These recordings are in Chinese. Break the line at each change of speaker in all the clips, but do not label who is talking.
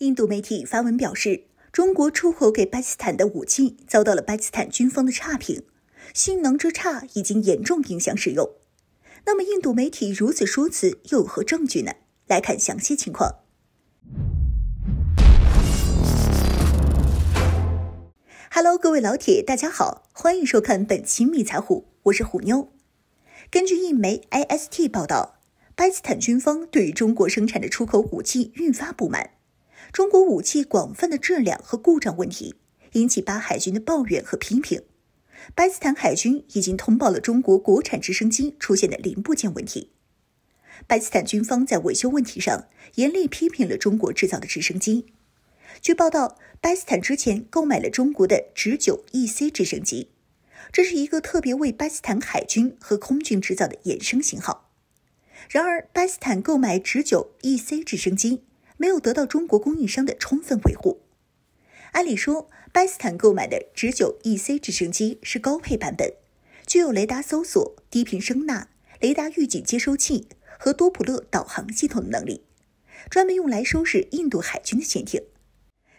印度媒体发文表示，中国出口给巴基斯坦的武器遭到了巴基斯坦军方的差评，性能之差已经严重影响使用。那么，印度媒体如此说辞又有何证据呢？来看详细情况。Hello，各位老铁，大家好，欢迎收看本期迷彩虎，我是虎妞。根据印媒 IST 报道，巴基斯坦军方对于中国生产的出口武器愈发不满。中国武器广泛的质量和故障问题引起巴海军的抱怨和批评。巴基斯坦海军已经通报了中国国产直升机出现的零部件问题。巴基斯坦军方在维修问题上严厉批评了中国制造的直升机。据报道，巴基斯坦之前购买了中国的直九 EC 直升机，这是一个特别为巴基斯坦海军和空军制造的衍生型号。然而，巴基斯坦购买直九 EC 直升机。没有得到中国供应商的充分维护。按理说，巴基斯坦购买的直九 EC 直升机是高配版本，具有雷达搜索、低频声呐、雷达预警接收器和多普勒导航系统的能力，专门用来收拾印度海军的潜艇。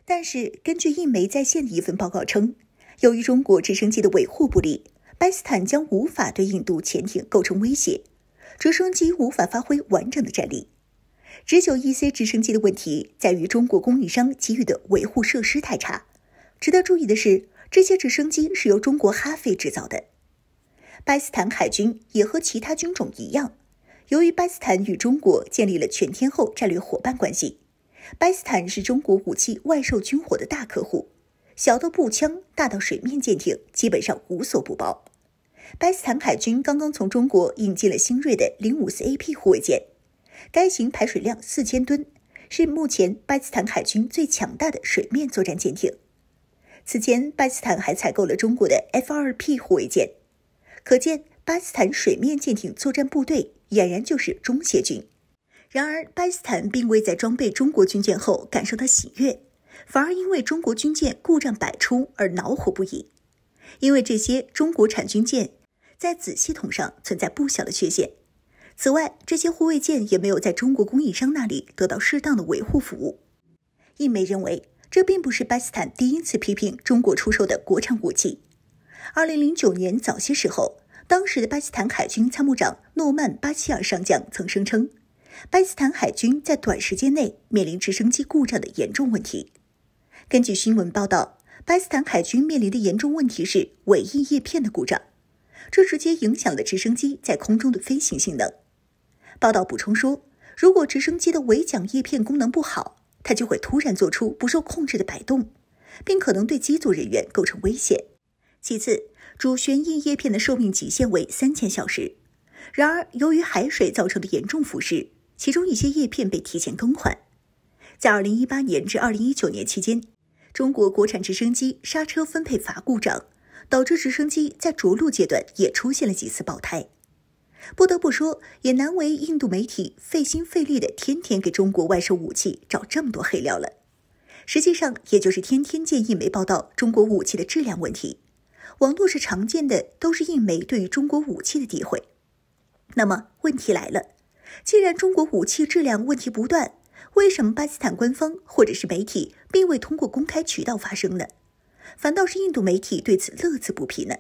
但是，根据印媒在线的一份报告称，由于中国直升机的维护不力，巴基斯坦将无法对印度潜艇构成威胁，直升机无法发挥完整的战力。直九 EC 直升机的问题在于中国供应商给予的维护设施太差。值得注意的是，这些直升机是由中国哈飞制造的。巴基斯坦海军也和其他军种一样，由于巴基斯坦与中国建立了全天候战略伙伴关系，巴基斯坦是中国武器外售军火的大客户，小到步枪，大到水面舰艇，基本上无所不包。巴基斯坦海军刚刚从中国引进了新锐的零五四 AP 护卫舰。该型排水量四千吨，是目前巴基斯坦海军最强大的水面作战舰艇。此前，巴基斯坦还采购了中国的 F2P 护卫舰，可见巴基斯坦水面舰艇作战部队俨然就是中协军。然而，巴基斯坦并未在装备中国军舰后感受到喜悦，反而因为中国军舰故障百出而恼火不已。因为这些中国产军舰在子系统上存在不小的缺陷。此外，这些护卫舰也没有在中国供应商那里得到适当的维护服务。印媒认为，这并不是巴基斯坦第一次批评中国出售的国产武器。二零零九年早些时候，当时的巴基斯坦海军参谋长诺曼·巴希尔上将曾声称，巴基斯坦海军在短时间内面临直升机故障的严重问题。根据新闻报道，巴基斯坦海军面临的严重问题是尾翼叶片的故障，这直接影响了直升机在空中的飞行性能。报道补充说，如果直升机的尾桨叶片功能不好，它就会突然做出不受控制的摆动，并可能对机组人员构成危险。其次，主旋翼叶片的寿命极限为三千小时，然而由于海水造成的严重腐蚀，其中一些叶片被提前更换。在二零一八年至二零一九年期间，中国国产直升机刹车分配阀故障，导致直升机在着陆阶段也出现了几次爆胎。不得不说，也难为印度媒体费心费力的天天给中国外售武器找这么多黑料了。实际上，也就是天天见印媒报道中国武器的质量问题。网络上常见的都是印媒对于中国武器的诋毁。那么问题来了，既然中国武器质量问题不断，为什么巴基斯坦官方或者是媒体并未通过公开渠道发声呢？反倒是印度媒体对此乐此不疲呢？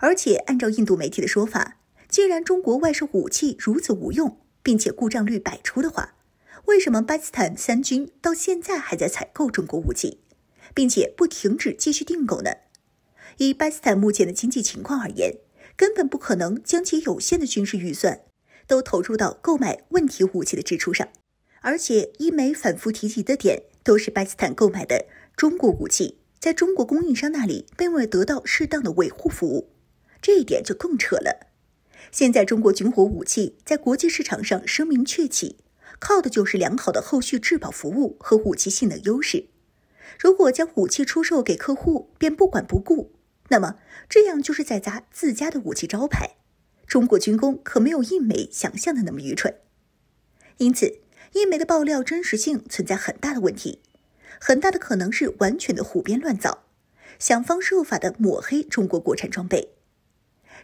而且，按照印度媒体的说法。既然中国外事武器如此无用，并且故障率百出的话，为什么巴基斯坦三军到现在还在采购中国武器，并且不停止继续订购呢？以巴基斯坦目前的经济情况而言，根本不可能将其有限的军事预算都投入到购买问题武器的支出上。而且，一枚反复提及的点都是巴基斯坦购买的中国武器在中国供应商那里并未得到适当的维护服务，这一点就更扯了。现在中国军火武器在国际市场上声名鹊起，靠的就是良好的后续质保服务和武器性能优势。如果将武器出售给客户便不管不顾，那么这样就是在砸自家的武器招牌。中国军工可没有印媒想象的那么愚蠢，因此印媒的爆料真实性存在很大的问题，很大的可能是完全的胡编乱造，想方设法的抹黑中国国产装备。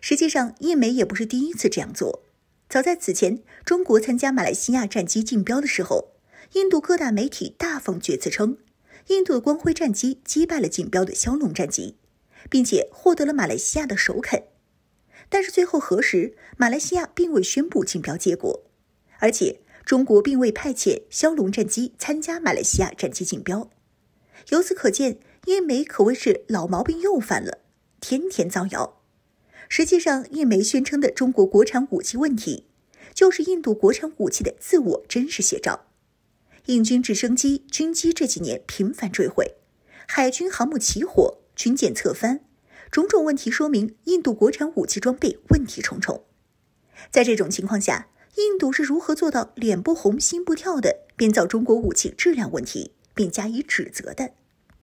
实际上，印媒也不是第一次这样做。早在此前，中国参加马来西亚战机竞标的时候，印度各大媒体大放厥词，称印度的光辉战机击败了竞标的枭龙战机，并且获得了马来西亚的首肯。但是最后核实，马来西亚并未宣布竞标结果，而且中国并未派遣枭龙战机参加马来西亚战机竞标。由此可见，印媒可谓是老毛病又犯了，天天造谣。实际上，印媒宣称的中国国产武器问题，就是印度国产武器的自我真实写照。印军直升机、军机这几年频繁坠毁，海军航母起火、军舰侧翻，种种问题说明印度国产武器装备问题重重。在这种情况下，印度是如何做到脸不红心不跳的编造中国武器质量问题，并加以指责的？